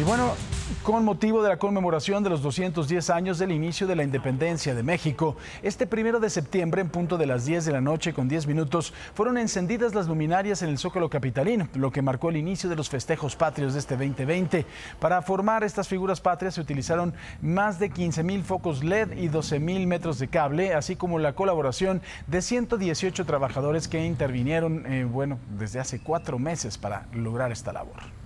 Y bueno, con motivo de la conmemoración de los 210 años del inicio de la independencia de México, este primero de septiembre, en punto de las 10 de la noche con 10 minutos, fueron encendidas las luminarias en el Zócalo Capitalino, lo que marcó el inicio de los festejos patrios de este 2020. Para formar estas figuras patrias se utilizaron más de 15 mil focos LED y 12 mil metros de cable, así como la colaboración de 118 trabajadores que intervinieron, eh, bueno, desde hace cuatro meses para lograr esta labor.